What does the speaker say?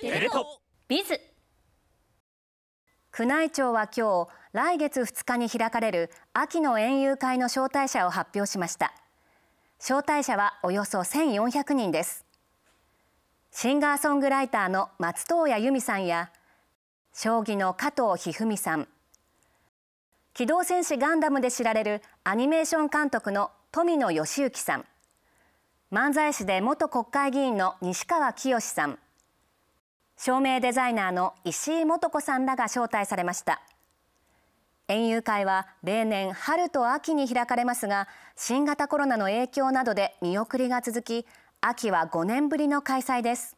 テレ東ビズ宮内庁は今日来月2日に開かれる秋の園遊会の招待者を発表しました招待者はおよそ1400人ですシンガーソングライターの松任谷由実さんや将棋の加藤一二三さん機動戦士ガンダムで知られるアニメーション監督の富野義行さん漫才師で元国会議員の西川きよしさん照明デザイナーの石井素子さんらが招待されました園遊会は例年春と秋に開かれますが新型コロナの影響などで見送りが続き秋は5年ぶりの開催です